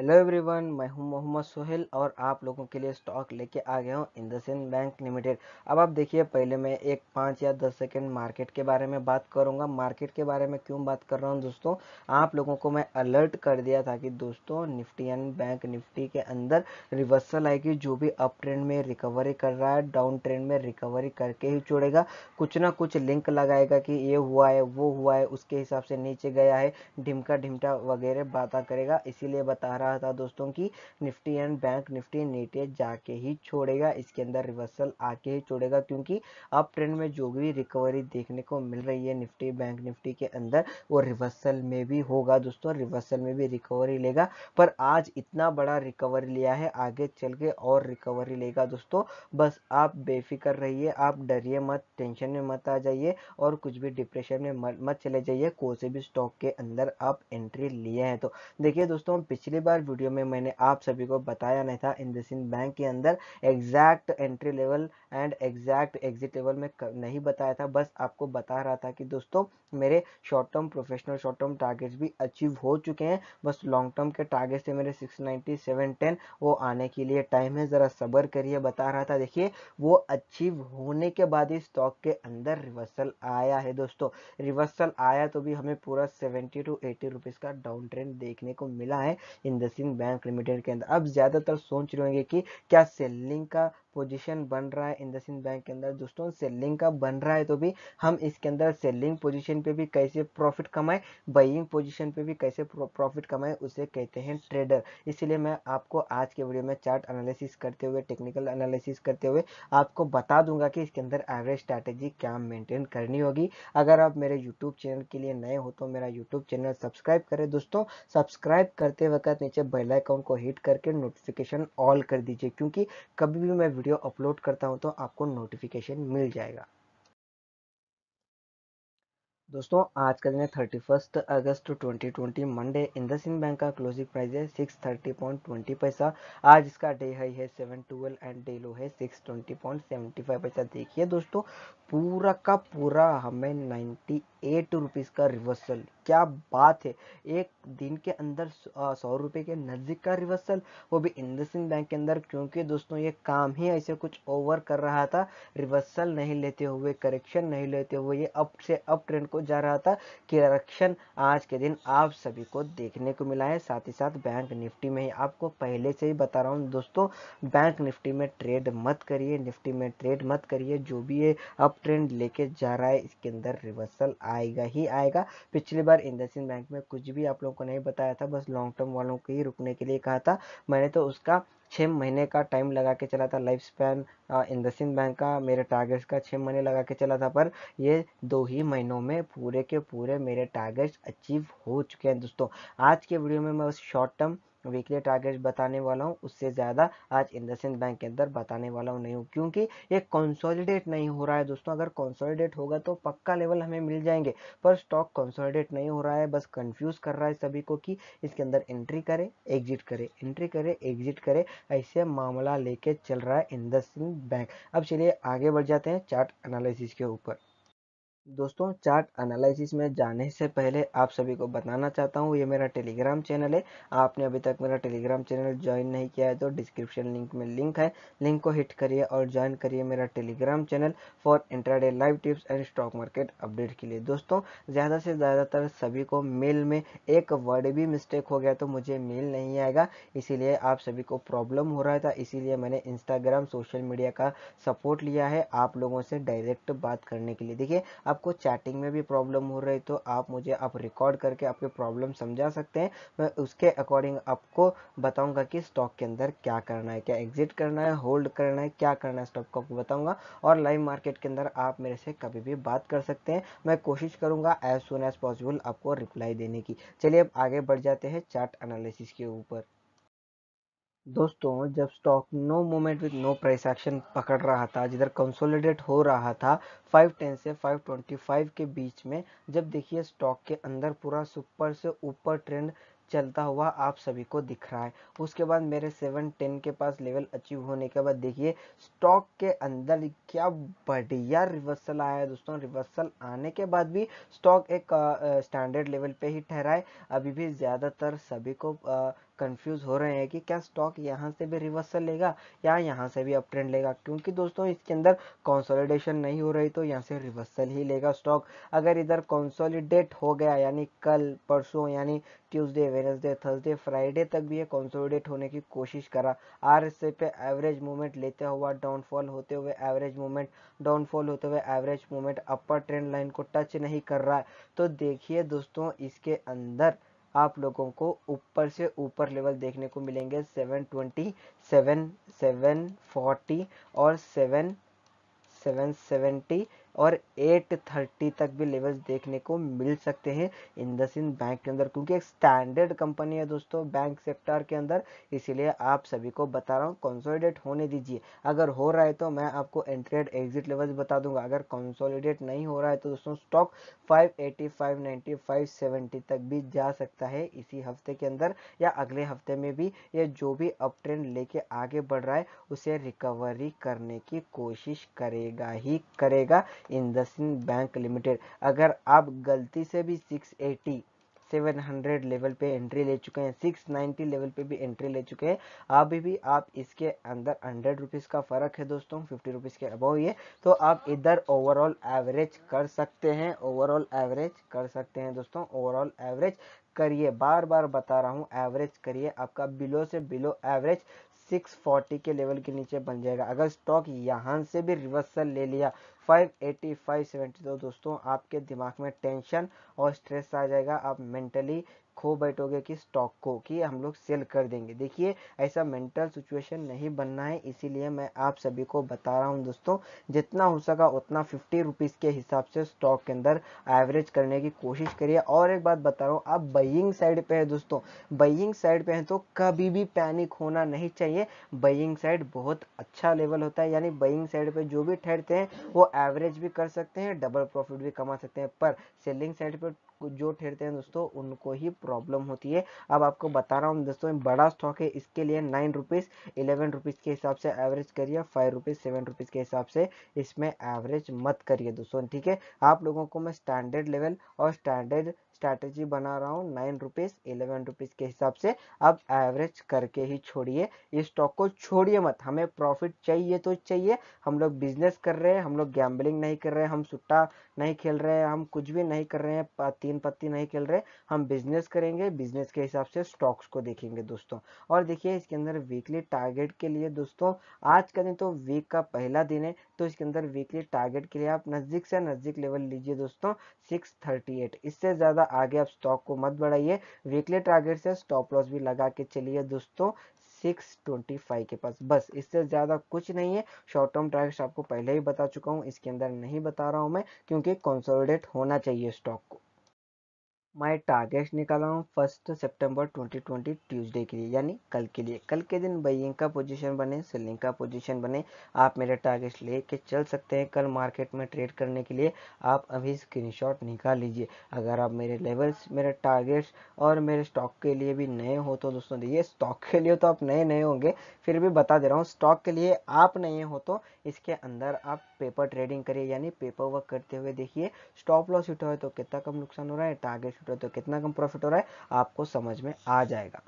hello everyone मैं हूं मोहम्मद सोहेल और आप लोगों के लिए स्टॉक लेके आ गया हूं इंदसिन बैंक लिमिटेड अब आप देखिए पहले मैं एक पाँच या दस सेकंड मार्केट के बारे में बात करूंगा मार्केट के बारे में क्यों बात कर रहा हूं दोस्तों आप लोगों को मैं अलर्ट कर दिया था कि दोस्तों निफ्टी एंड बैंक निफ्टी के अंदर रिवर्सल आएगी जो भी अप ट्रेंड में रिकवरी कर रहा है डाउन ट्रेंड में रिकवरी करके ही छोड़ेगा कुछ ना कुछ लिंक लगाएगा कि ये हुआ है वो हुआ है उसके हिसाब से नीचे गया है ढिमका ढिमटा वगैरह बातें करेगा इसीलिए बता रहा रहा था दोस्तों कि निफ्टी एंड बैंक निफ्टी नीटे जाके ही छोड़ेगा इसके अंदर रिवर्सल आके ही छोड़ेगा क्योंकि अब ट्रेंड में जो भी रिकवरी देखने को मिल रही है निफ्टी बैंक निफ्टी के अंदर वो रिवर्सल में भी होगा दोस्तों रिवर्सल में भी रिकवरी लेगा पर आज इतना बड़ा रिकवरी लिया है आगे चल के और रिकवरी लेगा दोस्तों बस आप बेफिक्र रहिए आप डरिए मत टेंशन में मत आ जाइए और कुछ भी डिप्रेशन में मत चले जाइए कोई से भी स्टॉक के अंदर आप एंट्री लिए हैं तो देखिए दोस्तों पिछली बार पिछला वीडियो में मैंने आप सभी को बताया नहीं था इंडसिंड बैंक के अंदर exact entry level and exact exit level में नहीं बताया था बस आपको बता रहा था कि दोस्तों मेरे short term professional short term targets भी अचीव हो चुके हैं बस लॉन्ग टर्म के टारगेट्स थे मेरे 690 710 वो आने के लिए टाइम है ज़रा सब्र करिए बता रहा था देखिए वो अचीव होने के बाद ही स्टॉक के अंदर रिवर्सल आया है दोस्तों रिवर्सल आया तो भी हमें पूरा सेवेंटी टू एटी रुपीज़ का डाउन ट्रेंड देखने को मिला है IndusInd bank limited के अंदर अब ज़्यादातर सोच रहे होंगे कि क्या सेलिंग का पोजीशन बन रहा है इंडसिंड बैंक के अंदर दोस्तों सेलिंग का बन रहा है तो भी हम इसके अंदर सेलिंग पोजीशन पे भी कैसे प्रॉफिट कमाएं बाइंग पोजीशन पे भी कैसे प्रॉफिट कमाएं उसे कहते हैं ट्रेडर इसलिए मैं आपको आज के वीडियो में चार्ट एनालिसिस करते हुए टेक्निकल एनालिसिस करते हुए आपको बता दूंगा कि इसके अंदर एवरेज स्ट्रैटेजी क्या मेंटेन करनी होगी अगर आप मेरे यूट्यूब चैनल के लिए नए हो तो मेरा यूट्यूब चैनल सब्सक्राइब करें दोस्तों सब्सक्राइब करते वक्त नीचे बेलाइकाउन को हिट करके नोटिफिकेशन ऑल कर दीजिए क्योंकि कभी भी मैं वीडियो अपलोड करता हूं तो आपको नोटिफिकेशन मिल जाएगा दोस्तों आज का दिन है थर्टी फर्स्ट अगस्त 2020 मंडे इंडसिंग बैंक का क्लोजिंग प्राइस है सिक्स थर्टी पॉइंट ट्वेंटी पैसा आज इसका डे हाई है seven twelve and day low है six twenty point seventy five पैसा देखिए दोस्तों पूरा का पूरा हमें नाइन्टी एट रुपीज़ का रिवर्सल क्या बात है एक दिन के अंदर सौ रुपये के नज़दीक का रिवर्सल वो भी इंडसिंग बैंक के अंदर क्योंकि दोस्तों ये काम ही ऐसे कुछ ओवर कर रहा था रिवर्सल नहीं लेते हुए करेक्शन नहीं लेते हुए ये अप से अप ट्रेंड को जा रहा था कि करेक्शन आज के दिन आप सभी को देखने को मिला है साथ ही साथ बैंक निफ्टी में ही आपको पहले से ही बता रहा हूँ दोस्तों बैंक निफ्टी में ट्रेड मत करिए निफ्टी में ट्रेड मत करिए जो भी ये अप ट्रेंड लेके जा रहा है इसके अंदर रिवर्सल आएगा ही आएगा पिछली बार बार इंडसिन बैंक में कुछ भी आप लोगों को नहीं बताया था बस लॉन्ग टर्म वालों के ही रुकने के लिए कहा था मैंने तो उसका छः महीने का टाइम लगा के चला था लाइफ स्पैन इंडसिन बैंक का मेरे टारगेट्स का छः महीने लगा के चला था पर ये दो ही महीनों में पूरे के पूरे मेरे टारगेट्स अचीव हो चुके हैं दोस्तों आज के वीडियो में मैं उस शॉर्ट टर्म वीकली टारगेट बताने वाला हूँ उससे ज़्यादा आज इंडसइंड बैंक के अंदर बताने वाला हूँ नहीं हूँ क्योंकि ये कंसोलिडेट नहीं हो रहा है दोस्तों अगर कंसोलिडेट होगा तो पक्का लेवल हमें मिल जाएंगे पर स्टॉक कंसोलिडेट नहीं हो रहा है बस कंफ्यूज कर रहा है सभी को कि इसके अंदर एंट्री करें एग्जिट करें एंट्री करें एग्जिट करें ऐसे मामला लेके चल रहा है इंडसइंड बैंक अब चलिए आगे बढ़ जाते हैं चार्ट एनालिसिस के ऊपर दोस्तों चार्ट एनालिसिस में जाने से पहले आप सभी को बताना चाहता हूँ ये मेरा टेलीग्राम चैनल है आपने अभी तक मेरा टेलीग्राम चैनल ज्वाइन नहीं किया है तो डिस्क्रिप्शन लिंक में लिंक है लिंक को हिट करिए और ज्वाइन करिए मेरा Telegram channel for intraday live tips and stock market update के लिए दोस्तों ज़्यादा से ज़्यादातर सभी को मेल में एक वर्ड भी मिस्टेक हो गया तो मुझे मेल नहीं आएगा इसीलिए आप सभी को प्रॉब्लम हो रहा था इसीलिए मैंने इंस्टाग्राम सोशल मीडिया का सपोर्ट लिया है आप लोगों से डायरेक्ट बात करने के लिए देखिए आप आपको चैटिंग में भी प्रॉब्लम हो रही तो आप मुझे आप रिकॉर्ड करके आपके प्रॉब्लम समझा सकते हैं मैं उसके अकॉर्डिंग आपको बताऊंगा कि स्टॉक के अंदर क्या करना है क्या एग्जिट करना है होल्ड करना है क्या करना है स्टॉक को आपको बताऊंगा और लाइव मार्केट के अंदर आप मेरे से कभी भी बात कर सकते हैं मैं कोशिश करूंगा एज सुन एज पॉसिबल आपको रिप्लाई देने की चलिए अब आगे बढ़ जाते हैं चार्ट एनालिसिस के ऊपर दोस्तों जब stock no moment with no price action पकड़ रहा था जिधर कंसोलिडेट हो रहा था 510 से 525 के बीच में जब देखिए स्टॉक के अंदर पूरा सुपर से ऊपर ट्रेंड चलता हुआ आप सभी को दिख रहा है उसके बाद मेरे 710 के पास लेवल अचीव होने के बाद देखिए स्टॉक के अंदर क्या बढ़िया रिवर्सल आया दोस्तों रिवर्सल आने के बाद भी स्टॉक एक स्टैंडर्ड लेवल पे ही ठहरा है अभी भी ज़्यादातर सभी को आ, कंफ्यूज हो रहे हैं कि क्या स्टॉक यहाँ से भी रिवर्सल लेगा या यहाँ से भी अप ट्रेंड लेगा क्योंकि दोस्तों इसके अंदर कंसोलिडेशन नहीं हो रही तो यहाँ से रिवर्सल ही लेगा स्टॉक अगर इधर कंसोलिडेट हो गया यानी कल परसों यानी ट्यूसडे वेनसडे थर्सडे फ्राइडे तक भी ये कंसोलिडेट होने की कोशिश करा आर पे एवरेज मूवमेंट लेते हुआ डाउनफॉल होते हुए एवरेज मूवमेंट डाउनफॉल होते हुए average movement upper trend line को टच नहीं कर रहा है तो देखिए दोस्तों इसके अंदर आप लोगों को ऊपर से ऊपर लेवल देखने को मिलेंगे सेवन सेवन 740 और 7, 770 और 830 तक भी लेवल्स देखने को मिल सकते हैं इंडसिन बैंक के अंदर क्योंकि एक स्टैंडर्ड कंपनी है दोस्तों बैंक सेक्टर के अंदर इसीलिए आप सभी को बता रहा हूँ कंसोलिडेट होने दीजिए अगर हो रहा है तो मैं आपको एंट्री एग्जिट लेवल्स बता दूंगा अगर कंसोलिडेट नहीं हो रहा है तो दोस्तों स्टॉक फाइव एटी तक भी जा सकता है इसी हफ्ते के अंदर या अगले हफ्ते में भी या जो भी अप ट्रेंड लेके आगे बढ़ रहा है उसे रिकवरी करने की कोशिश करेगा ही करेगा इंदसिन बैंक लिमिटेड अगर आप गलती से भी 680 700 लेवल पे एंट्री ले चुके हैं 690 लेवल पे भी एंट्री ले चुके हैं अभी भी आप इसके अंदर हंड्रेड रुपीज़ का फ़र्क है दोस्तों फिफ्टी रुपीज़ के अबव ये तो आप इधर ओवरऑल एवरेज कर सकते हैं ओवरऑल एवरेज कर सकते हैं दोस्तों ओवरऑल एवरेज करिए बार बार बता रहा हूँ एवरेज करिए आपका बिलो से बिलो एवरेज 640 के लेवल के नीचे बन जाएगा अगर स्टॉक यहाँ से भी रिवर्सल ले लिया फाइव सेवेंटी तो दोस्तों आपके दिमाग में टेंशन और स्ट्रेस आ जाएगा आप मेंटली खो बैठोगे कि स्टॉक को कि हम लोग सेल कर देंगे देखिए ऐसा मेंटल सिचुएशन नहीं बनना है इसीलिए मैं आप सभी को बता रहा हूँ दोस्तों जितना हो सका उतना फिफ्टी रुपीज़ के हिसाब से स्टॉक के अंदर एवरेज करने की कोशिश करिए और एक बात बता रहा हूँ आप बइंग साइड पे है दोस्तों बइंग साइड पे हैं तो कभी भी पैनिक होना नहीं चाहिए बइंग साइड बहुत अच्छा लेवल होता है यानी बइंग साइड पे जो भी ठहरते हैं वो एवरेज भी कर सकते हैं डबल प्रॉफिट भी कमा सकते हैं पर सेलिंग साइड पर जो ठहरते हैं दोस्तों उनको ही प्रॉब्लम होती है अब आपको बता रहा हूँ दोस्तों बड़ा स्टॉक है इसके लिए नाइन रुपीज़ इलेवन रुपीज़ के हिसाब से एवरेज करिए फाइव रुपीज़ सेवन रुपीज़ के हिसाब से इसमें एवरेज मत करिए दोस्तों ठीक है आप लोगों को मैं स्टैंडर्ड लेवल और स्टैंडर्ड स्ट्रैटेजी बना रहा हूँ नाइन रुपीज़ इलेवन रुपीज़ के हिसाब से अब एवरेज करके ही छोड़िए इस स्टॉक को छोड़िए मत हमें प्रॉफिट चाहिए तो चाहिए हम लोग बिजनेस कर रहे हैं हम लोग गैम्बलिंग नहीं कर रहे हैं हम सुट्टा नहीं खेल रहे हैं हम कुछ भी नहीं कर रहे हैं तीन पत्ती नहीं खेल रहे हम बिजनेस करेंगे बिजनेस के हिसाब से स्टॉक्स को देखेंगे दोस्तों और देखिए इसके अंदर वीकली टारगेट के लिए दोस्तों आज का दिन तो वीक का पहला दिन है तो इसके अंदर वीकली टारगेट के लिए आप नज़दीक से नज़दीक लेवल लीजिए दोस्तों एट इससे ज़्यादा आगे आप स्टॉक को मत बढ़ाइए वीकली टारगेट से स्टॉप लॉस भी लगा के चलिए दोस्तों 625 के पास बस इससे ज़्यादा कुछ नहीं है शॉर्ट टर्म टारगेट आपको पहले ही बता चुका हूँ इसके अंदर नहीं बता रहा हूँ मैं क्योंकि कंसोलिडेट होना चाहिए स्टॉक को माय टारगेट्स निकाला हूँ फर्स्ट सितंबर 2020 ट्यूसडे के लिए यानी कल के लिए कल के दिन बइंग का पोजीशन बने सेलिंग का पोजीशन बने आप मेरे टारगेट्स लेके चल सकते हैं कल मार्केट में ट्रेड करने के लिए आप अभी स्क्रीनशॉट निकाल लीजिए अगर आप मेरे लेवल्स मेरे टारगेट्स और मेरे स्टॉक के लिए भी नए हो तो दोस्तों देखिए स्टॉक के लिए तो आप नए नए होंगे फिर भी बता दे रहा हूँ स्टॉक के लिए आप नए हो तो इसके अंदर आप पेपर ट्रेडिंग करिए यानी पेपर वर्क करते हुए देखिए स्टॉप लॉस हुआ है तो कितना कम नुकसान हो रहा है टारगेट हिट है तो कितना कम प्रॉफिट हो रहा है आपको समझ में आ जाएगा